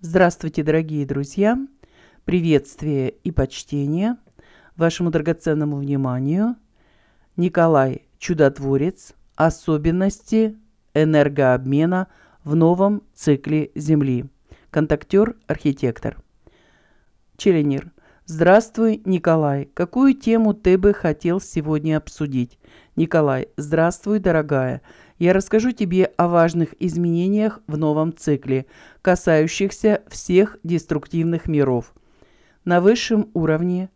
Здравствуйте, дорогие друзья! Приветствие и почтение вашему драгоценному вниманию. Николай Чудотворец. Особенности энергообмена в новом цикле Земли. Контактер-архитектор. Челенир. Здравствуй, Николай. Какую тему ты бы хотел сегодня обсудить? Николай. Здравствуй, дорогая я расскажу тебе о важных изменениях в новом цикле, касающихся всех деструктивных миров. На высшем уровне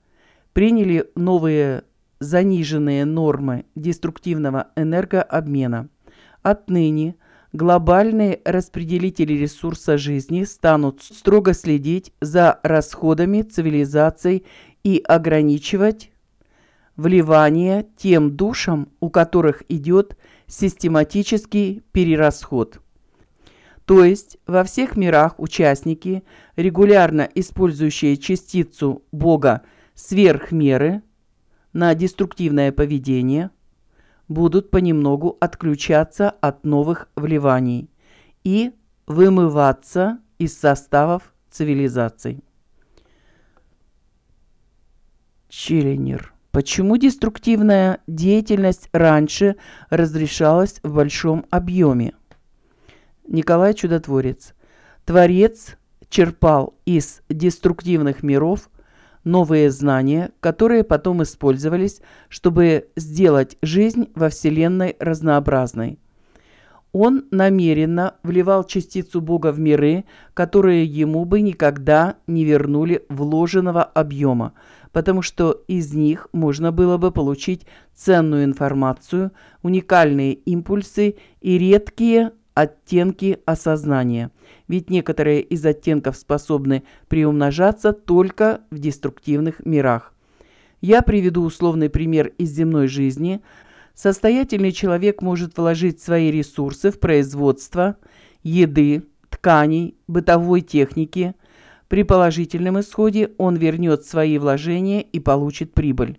приняли новые заниженные нормы деструктивного энергообмена. Отныне глобальные распределители ресурса жизни станут строго следить за расходами цивилизаций и ограничивать вливание тем душам, у которых идет систематический перерасход. То есть во всех мирах участники, регулярно использующие частицу Бога сверхмеры на деструктивное поведение, будут понемногу отключаться от новых вливаний и вымываться из составов цивилизаций. Челленер. Почему деструктивная деятельность раньше разрешалась в большом объеме? Николай Чудотворец. Творец черпал из деструктивных миров новые знания, которые потом использовались, чтобы сделать жизнь во Вселенной разнообразной. Он намеренно вливал частицу Бога в миры, которые ему бы никогда не вернули вложенного объема, потому что из них можно было бы получить ценную информацию, уникальные импульсы и редкие оттенки осознания. Ведь некоторые из оттенков способны приумножаться только в деструктивных мирах. Я приведу условный пример из земной жизни. Состоятельный человек может вложить свои ресурсы в производство еды, тканей, бытовой техники – при положительном исходе он вернет свои вложения и получит прибыль.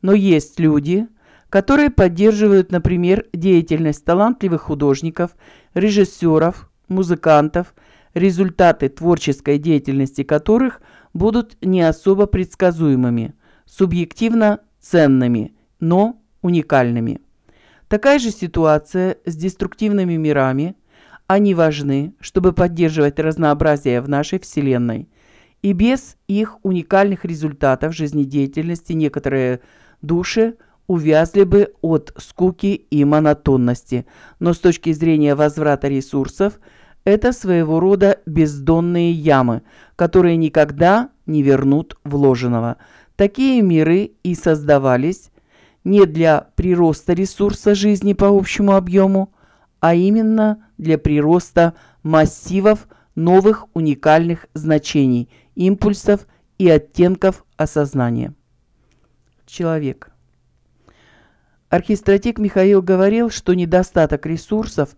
Но есть люди, которые поддерживают, например, деятельность талантливых художников, режиссеров, музыкантов, результаты творческой деятельности которых будут не особо предсказуемыми, субъективно ценными, но уникальными. Такая же ситуация с деструктивными мирами – они важны, чтобы поддерживать разнообразие в нашей Вселенной. И без их уникальных результатов жизнедеятельности некоторые души увязли бы от скуки и монотонности. Но с точки зрения возврата ресурсов, это своего рода бездонные ямы, которые никогда не вернут вложенного. Такие миры и создавались не для прироста ресурса жизни по общему объему, а именно – для прироста массивов новых уникальных значений, импульсов и оттенков осознания. Человек. Архистратик Михаил говорил, что недостаток ресурсов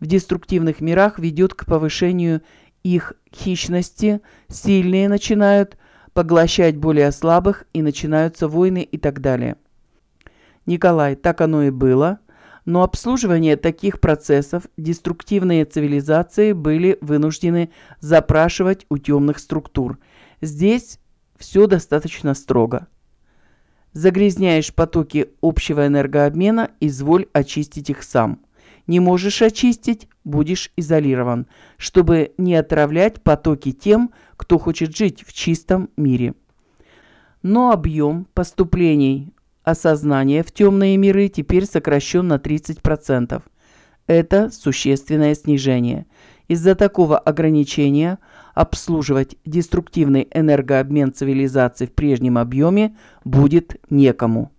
в деструктивных мирах ведет к повышению их хищности, сильные начинают поглощать более слабых и начинаются войны и так далее. Николай, так оно и было – но обслуживание таких процессов деструктивные цивилизации были вынуждены запрашивать у темных структур. Здесь все достаточно строго. Загрязняешь потоки общего энергообмена, изволь очистить их сам. Не можешь очистить – будешь изолирован, чтобы не отравлять потоки тем, кто хочет жить в чистом мире. Но объем поступлений осознание в темные миры теперь сокращен на 30%. Это существенное снижение. Из-за такого ограничения обслуживать деструктивный энергообмен цивилизации в прежнем объеме будет некому.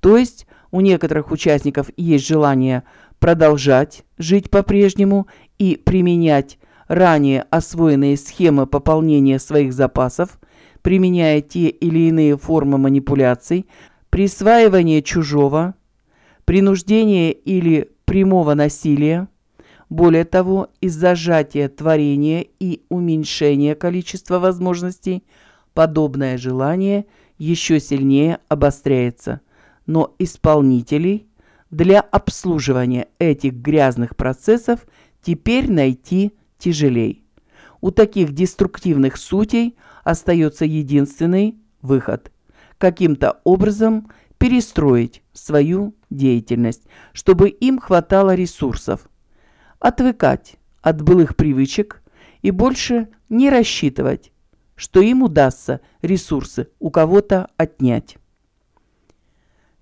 То есть у некоторых участников есть желание продолжать жить по-прежнему и применять ранее освоенные схемы пополнения своих запасов, применяя те или иные формы манипуляций – присваивание чужого, принуждение или прямого насилия, более того, из-за сжатия творения и уменьшения количества возможностей подобное желание еще сильнее обостряется. Но исполнителей для обслуживания этих грязных процессов теперь найти тяжелей. У таких деструктивных сутей остается единственный выход – каким-то образом перестроить свою деятельность, чтобы им хватало ресурсов. Отвыкать от былых привычек и больше не рассчитывать, что им удастся ресурсы у кого-то отнять.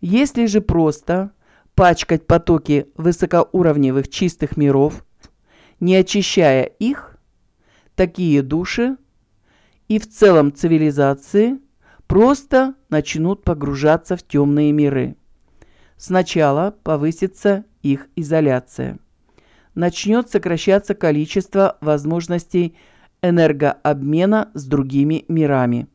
Если же просто пачкать потоки высокоуровневых чистых миров, не очищая их, такие души и в целом цивилизации – просто начнут погружаться в темные миры. Сначала повысится их изоляция. Начнет сокращаться количество возможностей энергообмена с другими мирами.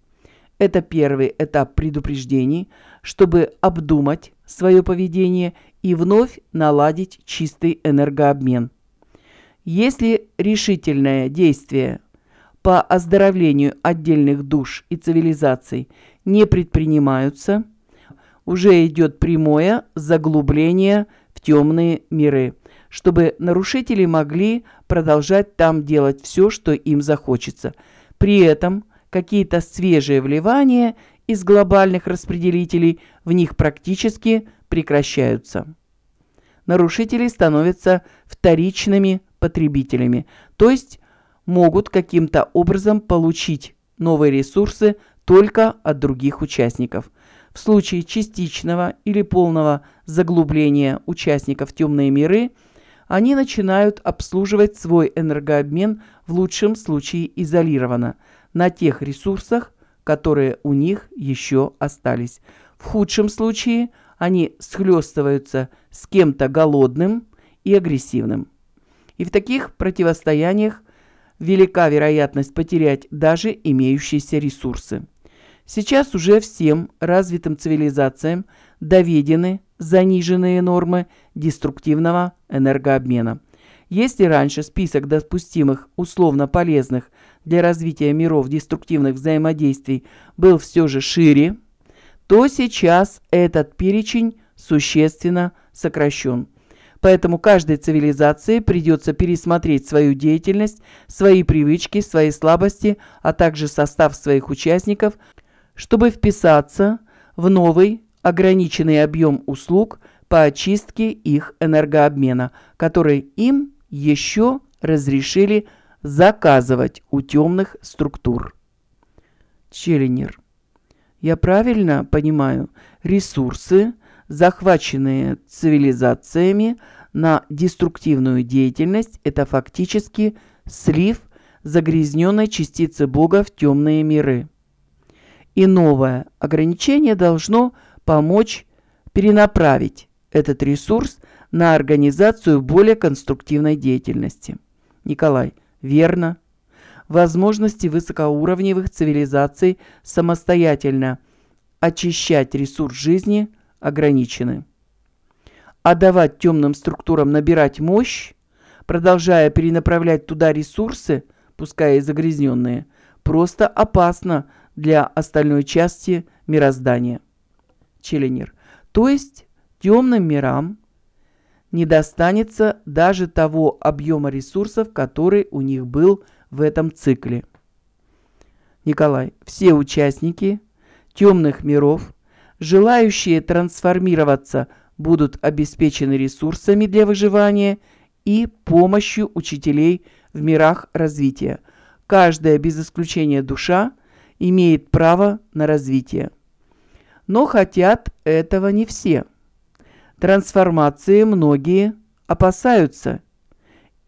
Это первый этап предупреждений, чтобы обдумать свое поведение и вновь наладить чистый энергообмен. Если решительное действие – по оздоровлению отдельных душ и цивилизаций не предпринимаются, уже идет прямое заглубление в темные миры, чтобы нарушители могли продолжать там делать все, что им захочется. При этом какие-то свежие вливания из глобальных распределителей в них практически прекращаются. Нарушители становятся вторичными потребителями, то есть могут каким-то образом получить новые ресурсы только от других участников. В случае частичного или полного заглубления участников темные миры, они начинают обслуживать свой энергообмен в лучшем случае изолированно, на тех ресурсах, которые у них еще остались. В худшем случае они схлестываются с кем-то голодным и агрессивным. И в таких противостояниях – велика вероятность потерять даже имеющиеся ресурсы. Сейчас уже всем развитым цивилизациям доведены заниженные нормы деструктивного энергообмена. Если раньше список допустимых условно полезных для развития миров деструктивных взаимодействий был все же шире, то сейчас этот перечень существенно сокращен – Поэтому каждой цивилизации придется пересмотреть свою деятельность, свои привычки, свои слабости, а также состав своих участников, чтобы вписаться в новый ограниченный объем услуг по очистке их энергообмена, который им еще разрешили заказывать у темных структур. Челленер. Я правильно понимаю, ресурсы захваченные цивилизациями на деструктивную деятельность – это фактически слив загрязненной частицы Бога в темные миры. И новое ограничение должно помочь перенаправить этот ресурс на организацию более конструктивной деятельности. Николай, верно. Возможности высокоуровневых цивилизаций самостоятельно очищать ресурс жизни – ограничены. А давать темным структурам набирать мощь, продолжая перенаправлять туда ресурсы, пускай и загрязненные, просто опасно для остальной части мироздания. Челленер. То есть темным мирам не достанется даже того объема ресурсов, который у них был в этом цикле. Николай, все участники темных миров Желающие трансформироваться будут обеспечены ресурсами для выживания и помощью учителей в мирах развития. Каждая, без исключения душа, имеет право на развитие. Но хотят этого не все. Трансформации многие опасаются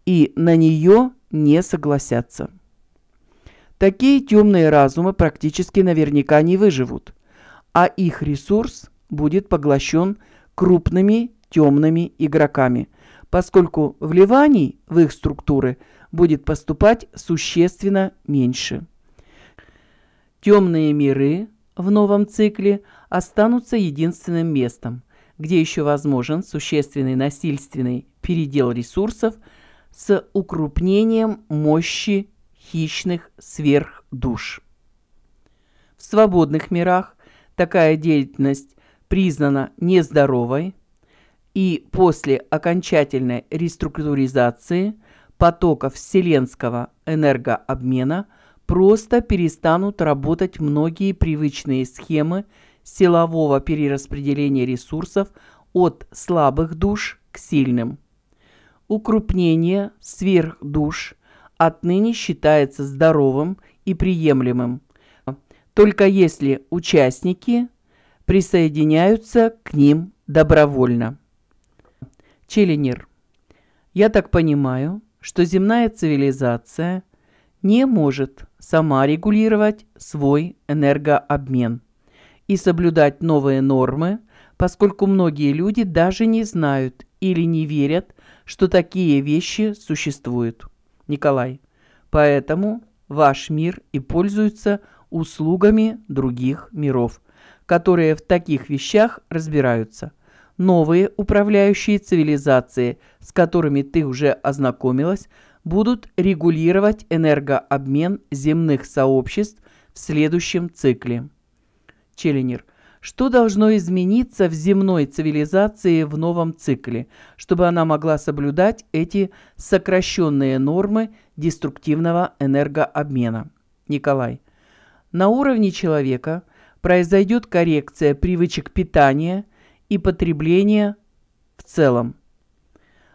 и на нее не согласятся. Такие темные разумы практически наверняка не выживут – а их ресурс будет поглощен крупными темными игроками, поскольку вливаний в их структуры будет поступать существенно меньше. Темные миры в новом цикле останутся единственным местом, где еще возможен существенный насильственный передел ресурсов с укрупнением мощи хищных сверхдуш. В свободных мирах – такая деятельность признана нездоровой, и после окончательной реструктуризации потоков вселенского энергообмена просто перестанут работать многие привычные схемы силового перераспределения ресурсов от слабых душ к сильным. Укрупнение сверхдуш отныне считается здоровым и приемлемым – только если участники присоединяются к ним добровольно. Челленер. Я так понимаю, что земная цивилизация не может сама регулировать свой энергообмен и соблюдать новые нормы, поскольку многие люди даже не знают или не верят, что такие вещи существуют. Николай, поэтому ваш мир и пользуется – услугами других миров, которые в таких вещах разбираются. Новые управляющие цивилизации, с которыми ты уже ознакомилась, будут регулировать энергообмен земных сообществ в следующем цикле. Челленер. Что должно измениться в земной цивилизации в новом цикле, чтобы она могла соблюдать эти сокращенные нормы деструктивного энергообмена? Николай. На уровне человека произойдет коррекция привычек питания и потребления в целом.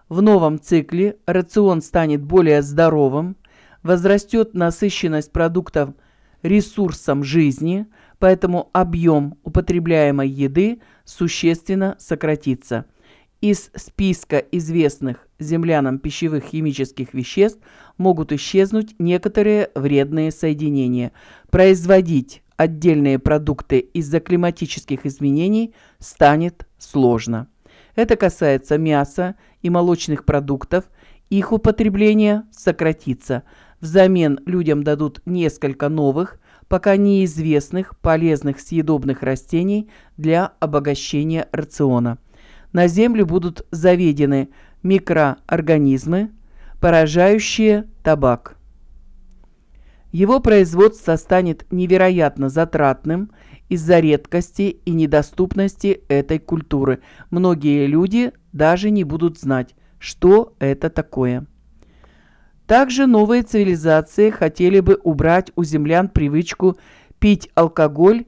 В новом цикле рацион станет более здоровым, возрастет насыщенность продуктов ресурсом жизни, поэтому объем употребляемой еды существенно сократится. Из списка известных землянам пищевых химических веществ могут исчезнуть некоторые вредные соединения – производить отдельные продукты из-за климатических изменений станет сложно. Это касается мяса и молочных продуктов. Их употребление сократится. Взамен людям дадут несколько новых, пока неизвестных полезных съедобных растений для обогащения рациона. На землю будут заведены микроорганизмы, поражающие табак. Его производство станет невероятно затратным из-за редкости и недоступности этой культуры. Многие люди даже не будут знать, что это такое. Также новые цивилизации хотели бы убрать у землян привычку пить алкоголь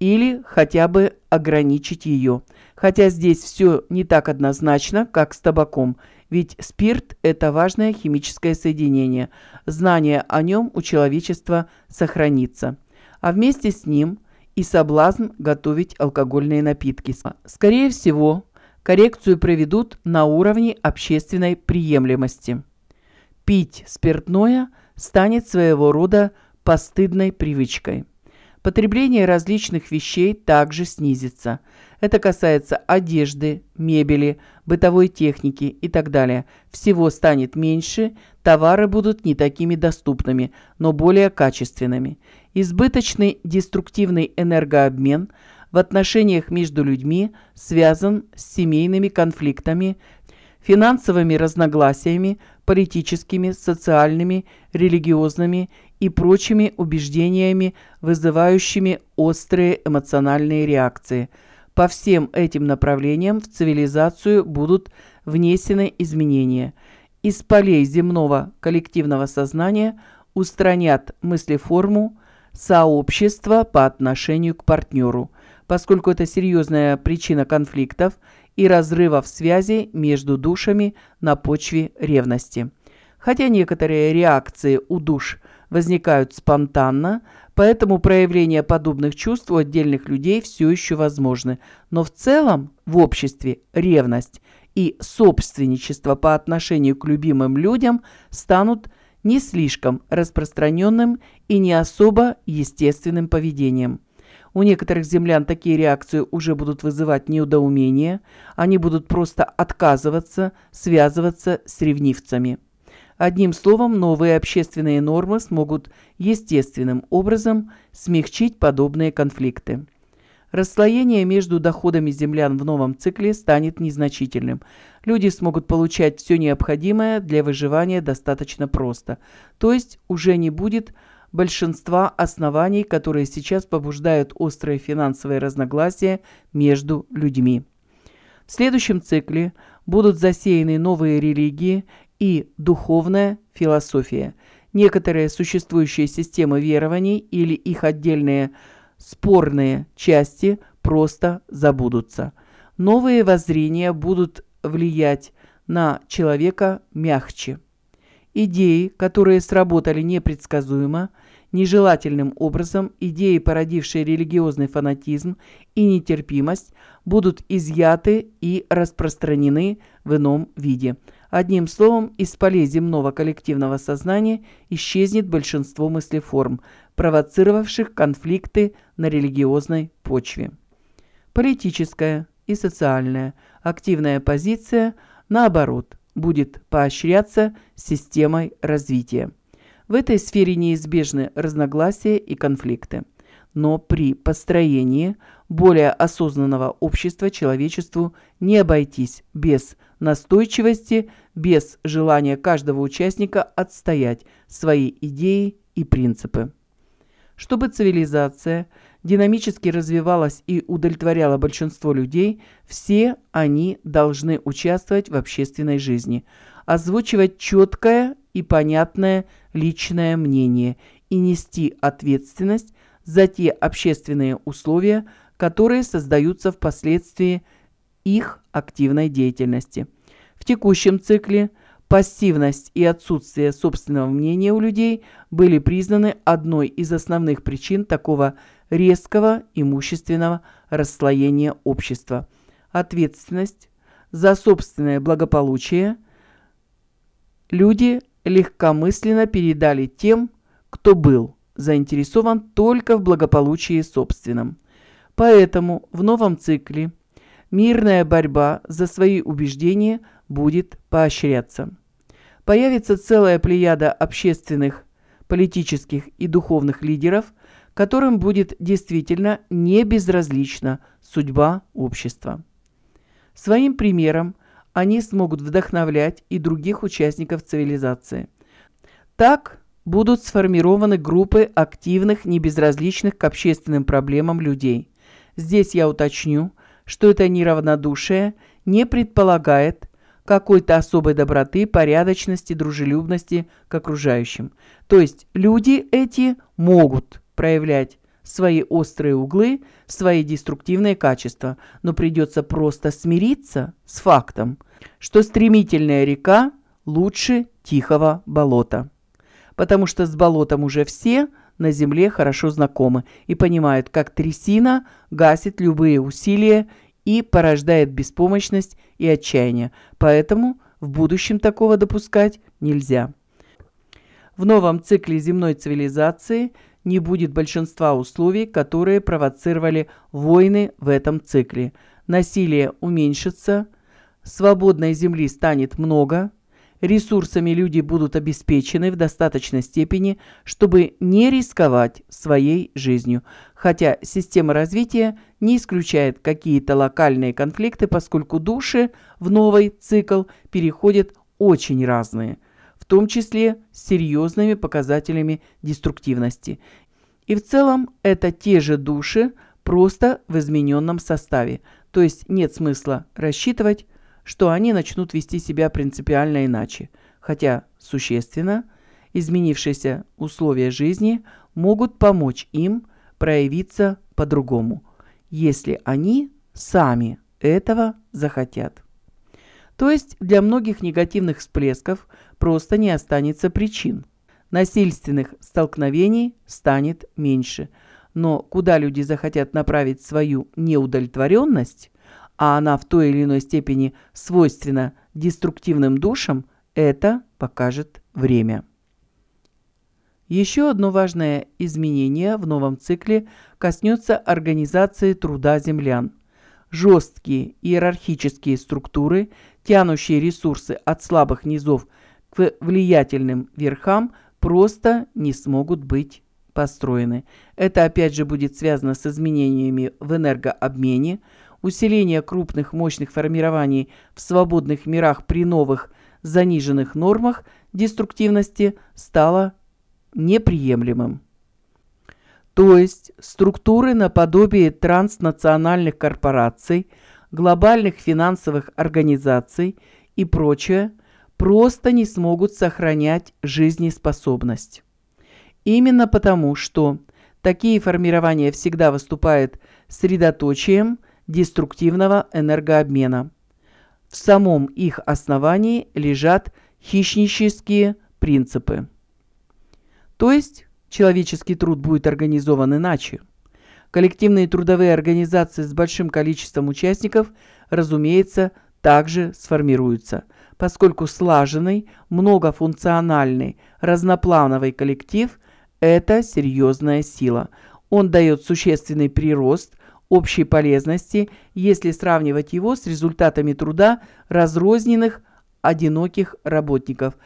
или хотя бы ограничить ее. Хотя здесь все не так однозначно, как с табаком – ведь спирт – это важное химическое соединение. Знание о нем у человечества сохранится. А вместе с ним и соблазн готовить алкогольные напитки. Скорее всего, коррекцию проведут на уровне общественной приемлемости. Пить спиртное станет своего рода постыдной привычкой. Потребление различных вещей также снизится. Это касается одежды, мебели, бытовой техники и так далее. Всего станет меньше, товары будут не такими доступными, но более качественными. Избыточный деструктивный энергообмен в отношениях между людьми связан с семейными конфликтами, финансовыми разногласиями, политическими, социальными, религиозными и прочими убеждениями, вызывающими острые эмоциональные реакции. По всем этим направлениям в цивилизацию будут внесены изменения. Из полей земного коллективного сознания устранят мыслеформу сообщества по отношению к партнеру, поскольку это серьезная причина конфликтов и разрывов связи между душами на почве ревности. Хотя некоторые реакции у душ возникают спонтанно, поэтому проявления подобных чувств у отдельных людей все еще возможны. Но в целом в обществе ревность и собственничество по отношению к любимым людям станут не слишком распространенным и не особо естественным поведением. У некоторых землян такие реакции уже будут вызывать неудоумение, они будут просто отказываться связываться с ревнивцами. Одним словом, новые общественные нормы смогут естественным образом смягчить подобные конфликты. Расслоение между доходами землян в новом цикле станет незначительным. Люди смогут получать все необходимое для выживания достаточно просто. То есть уже не будет большинства оснований, которые сейчас побуждают острые финансовые разногласия между людьми. В следующем цикле будут засеяны новые религии и духовная философия. Некоторые существующие системы верований или их отдельные спорные части просто забудутся. Новые воззрения будут влиять на человека мягче. Идеи, которые сработали непредсказуемо, нежелательным образом идеи, породившие религиозный фанатизм и нетерпимость, будут изъяты и распространены в ином виде – Одним словом, из полей земного коллективного сознания исчезнет большинство мыслеформ, провоцировавших конфликты на религиозной почве. Политическая и социальная активная позиция, наоборот, будет поощряться системой развития. В этой сфере неизбежны разногласия и конфликты. Но при построении более осознанного общества человечеству не обойтись без настойчивости, без желания каждого участника отстоять свои идеи и принципы. Чтобы цивилизация динамически развивалась и удовлетворяла большинство людей, все они должны участвовать в общественной жизни, озвучивать четкое и понятное личное мнение и нести ответственность за те общественные условия, которые создаются впоследствии их активной деятельности. В текущем цикле пассивность и отсутствие собственного мнения у людей были признаны одной из основных причин такого резкого имущественного расслоения общества. Ответственность за собственное благополучие люди легкомысленно передали тем, кто был заинтересован только в благополучии собственном. Поэтому в новом цикле – мирная борьба за свои убеждения будет поощряться. Появится целая плеяда общественных, политических и духовных лидеров, которым будет действительно не безразлична судьба общества. Своим примером они смогут вдохновлять и других участников цивилизации. Так будут сформированы группы активных, небезразличных к общественным проблемам людей. Здесь я уточню – что это неравнодушие не предполагает какой-то особой доброты, порядочности, дружелюбности к окружающим. То есть люди эти могут проявлять свои острые углы, свои деструктивные качества, но придется просто смириться с фактом, что стремительная река лучше тихого болота. Потому что с болотом уже все – на Земле хорошо знакомы и понимают, как трясина гасит любые усилия и порождает беспомощность и отчаяние. Поэтому в будущем такого допускать нельзя. В новом цикле земной цивилизации не будет большинства условий, которые провоцировали войны в этом цикле. Насилие уменьшится, свободной земли станет много – Ресурсами люди будут обеспечены в достаточной степени, чтобы не рисковать своей жизнью, хотя система развития не исключает какие-то локальные конфликты, поскольку души в новый цикл переходят очень разные, в том числе с серьезными показателями деструктивности. И в целом это те же души, просто в измененном составе, то есть нет смысла рассчитывать что они начнут вести себя принципиально иначе, хотя существенно изменившиеся условия жизни могут помочь им проявиться по-другому, если они сами этого захотят. То есть для многих негативных всплесков просто не останется причин. Насильственных столкновений станет меньше. Но куда люди захотят направить свою неудовлетворенность, а она в той или иной степени свойственна деструктивным душам, это покажет время. Еще одно важное изменение в новом цикле коснется организации труда землян. Жесткие иерархические структуры, тянущие ресурсы от слабых низов к влиятельным верхам, просто не смогут быть построены. Это опять же будет связано с изменениями в энергообмене, усиление крупных мощных формирований в свободных мирах при новых заниженных нормах деструктивности стало неприемлемым. То есть структуры наподобие транснациональных корпораций, глобальных финансовых организаций и прочее просто не смогут сохранять жизнеспособность. Именно потому, что такие формирования всегда выступают средоточием – деструктивного энергообмена. В самом их основании лежат хищнические принципы. То есть человеческий труд будет организован иначе. Коллективные трудовые организации с большим количеством участников, разумеется, также сформируются, поскольку слаженный, многофункциональный, разноплановый коллектив – это серьезная сила. Он дает существенный прирост общей полезности, если сравнивать его с результатами труда разрозненных одиноких работников.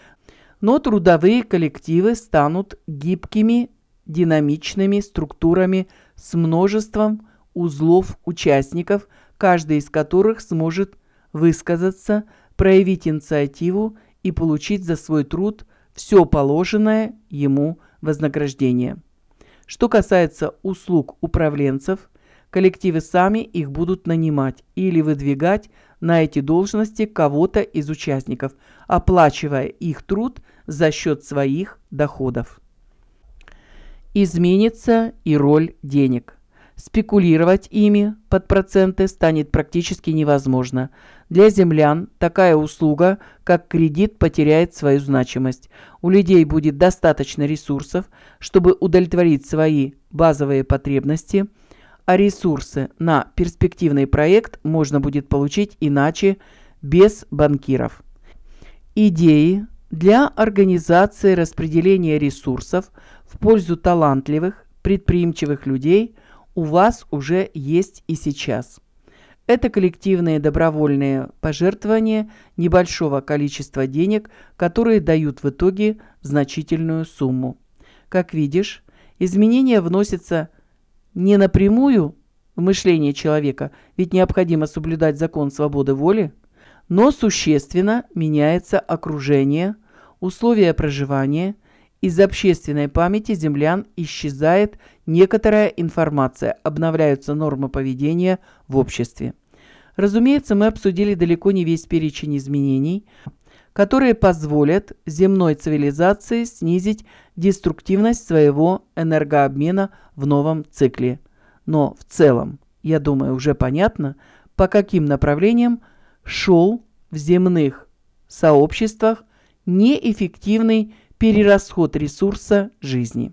Но трудовые коллективы станут гибкими, динамичными структурами с множеством узлов участников, каждый из которых сможет высказаться, проявить инициативу и получить за свой труд все положенное ему вознаграждение. Что касается услуг управленцев – Коллективы сами их будут нанимать или выдвигать на эти должности кого-то из участников, оплачивая их труд за счет своих доходов. Изменится и роль денег. Спекулировать ими под проценты станет практически невозможно. Для землян такая услуга, как кредит, потеряет свою значимость. У людей будет достаточно ресурсов, чтобы удовлетворить свои базовые потребности – а ресурсы на перспективный проект можно будет получить иначе, без банкиров. Идеи для организации распределения ресурсов в пользу талантливых, предприимчивых людей у вас уже есть и сейчас. Это коллективные добровольные пожертвования небольшого количества денег, которые дают в итоге значительную сумму. Как видишь, изменения вносятся не напрямую в мышлении человека, ведь необходимо соблюдать закон свободы воли, но существенно меняется окружение, условия проживания, из общественной памяти землян исчезает некоторая информация, обновляются нормы поведения в обществе. Разумеется, мы обсудили далеко не весь перечень изменений, которые позволят земной цивилизации снизить деструктивность своего энергообмена в новом цикле. Но в целом, я думаю, уже понятно, по каким направлениям шел в земных сообществах неэффективный перерасход ресурса жизни.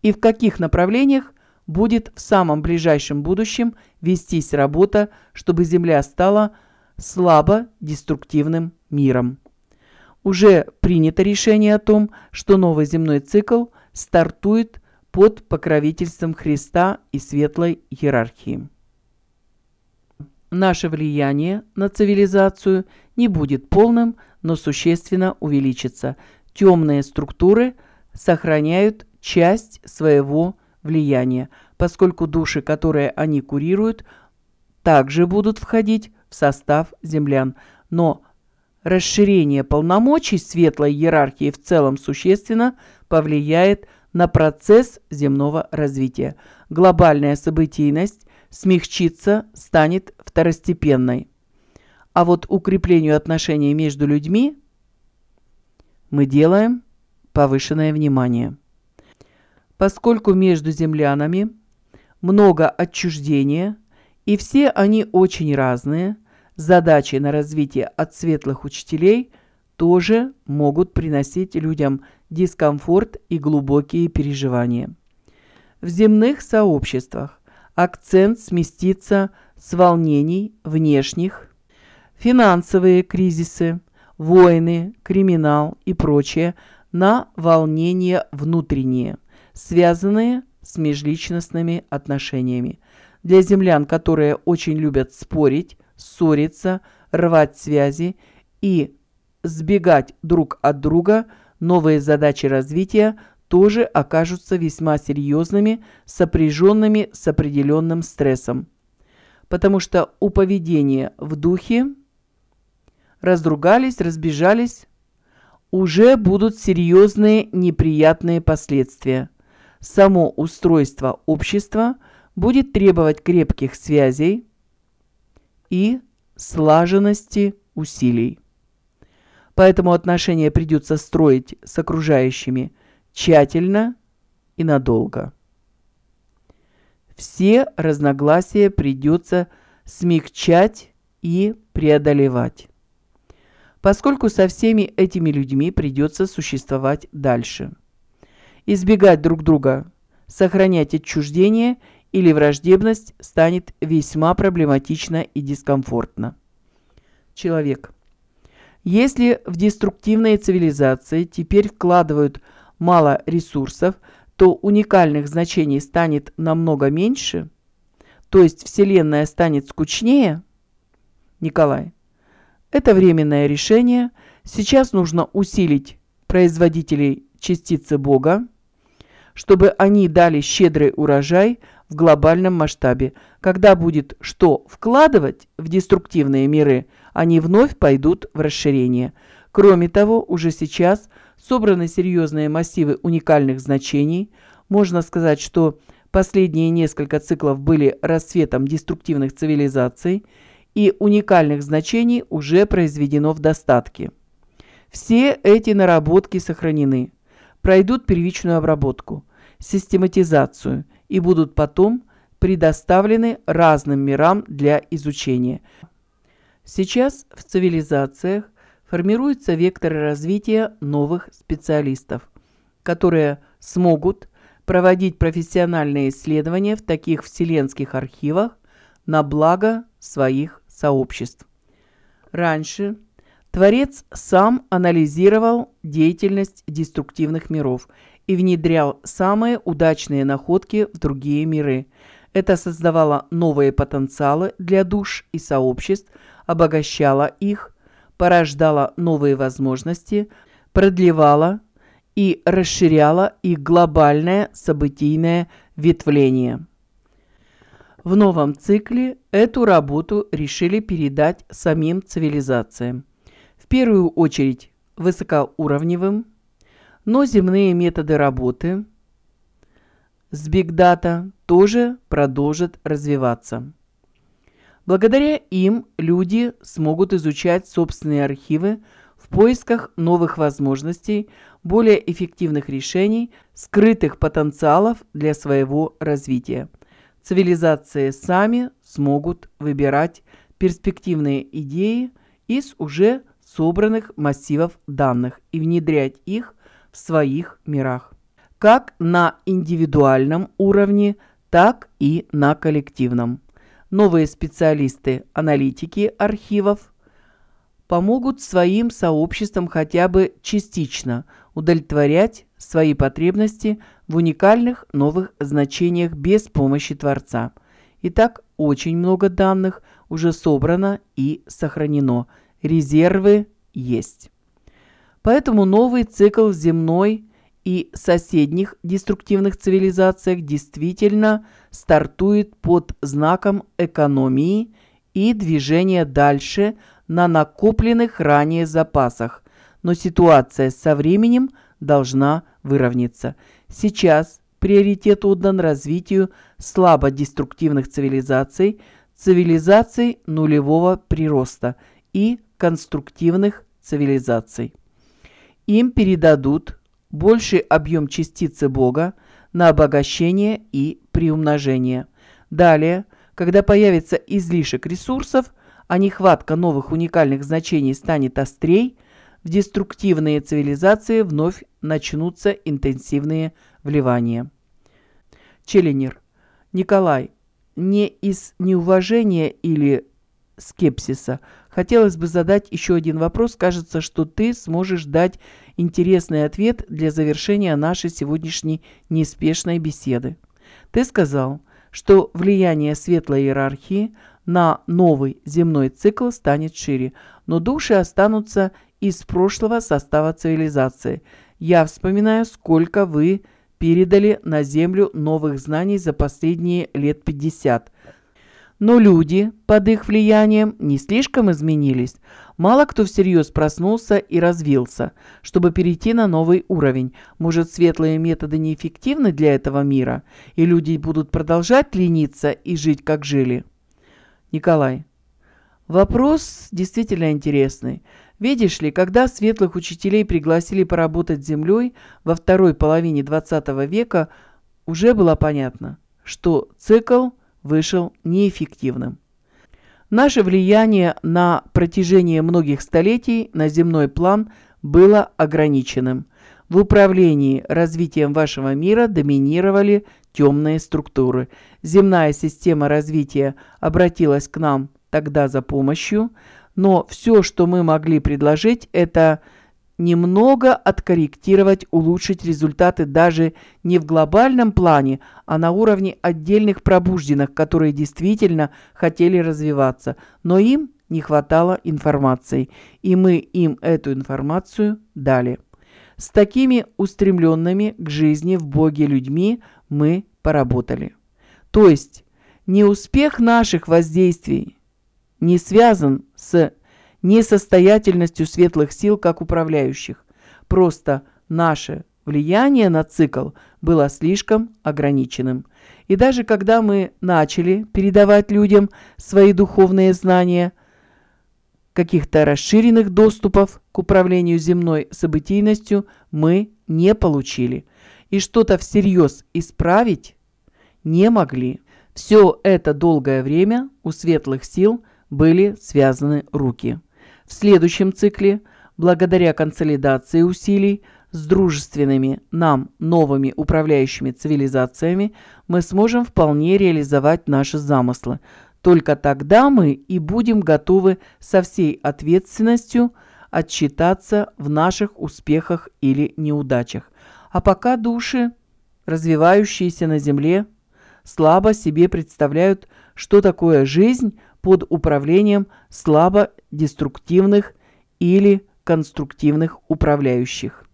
И в каких направлениях будет в самом ближайшем будущем вестись работа, чтобы Земля стала слабо деструктивным миром. Уже принято решение о том, что новый земной цикл стартует под покровительством Христа и светлой иерархии. Наше влияние на цивилизацию не будет полным, но существенно увеличится. Темные структуры сохраняют часть своего влияния, поскольку души, которые они курируют, также будут входить в состав землян. Но расширение полномочий светлой иерархии в целом существенно повлияет на процесс земного развития. Глобальная событийность смягчится, станет второстепенной. А вот укреплению отношений между людьми мы делаем повышенное внимание. Поскольку между землянами много отчуждения, и все они очень разные – задачи на развитие от светлых учителей тоже могут приносить людям дискомфорт и глубокие переживания. В земных сообществах акцент сместится с волнений внешних, финансовые кризисы, войны, криминал и прочее на волнения внутренние, связанные с межличностными отношениями. Для землян, которые очень любят спорить, ссориться, рвать связи и сбегать друг от друга, новые задачи развития тоже окажутся весьма серьезными, сопряженными с определенным стрессом. Потому что у поведения в духе разругались, разбежались, уже будут серьезные неприятные последствия. Само устройство общества будет требовать крепких связей – и слаженности усилий. Поэтому отношения придется строить с окружающими тщательно и надолго. Все разногласия придется смягчать и преодолевать, поскольку со всеми этими людьми придется существовать дальше. Избегать друг друга, сохранять отчуждение – или враждебность станет весьма проблематично и дискомфортно. Человек. Если в деструктивные цивилизации теперь вкладывают мало ресурсов, то уникальных значений станет намного меньше, то есть Вселенная станет скучнее? Николай. Это временное решение. Сейчас нужно усилить производителей частицы Бога, чтобы они дали щедрый урожай – в глобальном масштабе. Когда будет что вкладывать в деструктивные миры, они вновь пойдут в расширение. Кроме того, уже сейчас собраны серьезные массивы уникальных значений. Можно сказать, что последние несколько циклов были расцветом деструктивных цивилизаций, и уникальных значений уже произведено в достатке. Все эти наработки сохранены, пройдут первичную обработку, систематизацию и будут потом предоставлены разным мирам для изучения. Сейчас в цивилизациях формируются векторы развития новых специалистов, которые смогут проводить профессиональные исследования в таких вселенских архивах на благо своих сообществ. Раньше Творец сам анализировал деятельность деструктивных миров – и внедрял самые удачные находки в другие миры. Это создавало новые потенциалы для душ и сообществ, обогащало их, порождало новые возможности, продлевало и расширяло их глобальное событийное ветвление. В новом цикле эту работу решили передать самим цивилизациям. В первую очередь высокоуровневым, но земные методы работы с Big Data тоже продолжат развиваться. Благодаря им люди смогут изучать собственные архивы в поисках новых возможностей, более эффективных решений, скрытых потенциалов для своего развития. Цивилизации сами смогут выбирать перспективные идеи из уже собранных массивов данных и внедрять их в своих мирах, как на индивидуальном уровне, так и на коллективном. Новые специалисты, аналитики архивов помогут своим сообществам хотя бы частично удовлетворять свои потребности в уникальных новых значениях без помощи Творца. Итак, очень много данных уже собрано и сохранено. Резервы есть. Поэтому новый цикл в земной и соседних деструктивных цивилизациях действительно стартует под знаком экономии и движения дальше на накопленных ранее запасах. Но ситуация со временем должна выровняться. Сейчас приоритет отдан развитию слабо деструктивных цивилизаций, цивилизаций нулевого прироста и конструктивных цивилизаций им передадут больший объем частицы Бога на обогащение и приумножение. Далее, когда появится излишек ресурсов, а нехватка новых уникальных значений станет острей, в деструктивные цивилизации вновь начнутся интенсивные вливания. Челленер. Николай, не из неуважения или скепсиса – Хотелось бы задать еще один вопрос. Кажется, что ты сможешь дать интересный ответ для завершения нашей сегодняшней неспешной беседы. Ты сказал, что влияние светлой иерархии на новый земной цикл станет шире, но души останутся из прошлого состава цивилизации. Я вспоминаю, сколько вы передали на Землю новых знаний за последние лет 50. Но люди, под их влиянием, не слишком изменились. Мало кто всерьез проснулся и развился, чтобы перейти на новый уровень. Может, светлые методы неэффективны для этого мира, и люди будут продолжать лениться и жить, как жили? Николай. Вопрос действительно интересный. Видишь ли, когда светлых учителей пригласили поработать с землей во второй половине 20 века, уже было понятно, что цикл – вышел неэффективным. Наше влияние на протяжении многих столетий на земной план было ограниченным. В управлении развитием вашего мира доминировали темные структуры. Земная система развития обратилась к нам тогда за помощью, но все, что мы могли предложить, это немного откорректировать, улучшить результаты даже не в глобальном плане, а на уровне отдельных пробужденных, которые действительно хотели развиваться, но им не хватало информации, и мы им эту информацию дали. С такими устремленными к жизни в Боге людьми мы поработали. То есть не успех наших воздействий не связан с несостоятельностью светлых сил как управляющих. Просто наше влияние на цикл было слишком ограниченным. И даже когда мы начали передавать людям свои духовные знания, каких-то расширенных доступов к управлению земной событийностью мы не получили. И что-то всерьез исправить не могли. Все это долгое время у светлых сил были связаны руки. В следующем цикле, благодаря консолидации усилий с дружественными нам новыми управляющими цивилизациями, мы сможем вполне реализовать наши замыслы. Только тогда мы и будем готовы со всей ответственностью отчитаться в наших успехах или неудачах. А пока души, развивающиеся на Земле, слабо себе представляют, что такое жизнь – под управлением слабо деструктивных или конструктивных управляющих.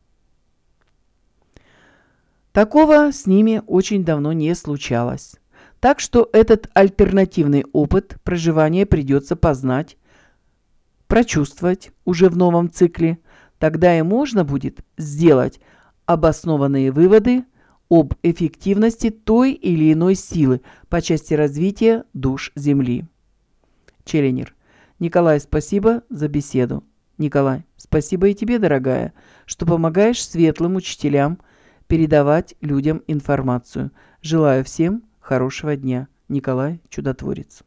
Такого с ними очень давно не случалось. Так что этот альтернативный опыт проживания придется познать, прочувствовать уже в новом цикле. Тогда и можно будет сделать обоснованные выводы об эффективности той или иной силы по части развития душ Земли. Черенер. Николай, спасибо за беседу. Николай, спасибо и тебе, дорогая, что помогаешь светлым учителям передавать людям информацию. Желаю всем хорошего дня. Николай Чудотворец.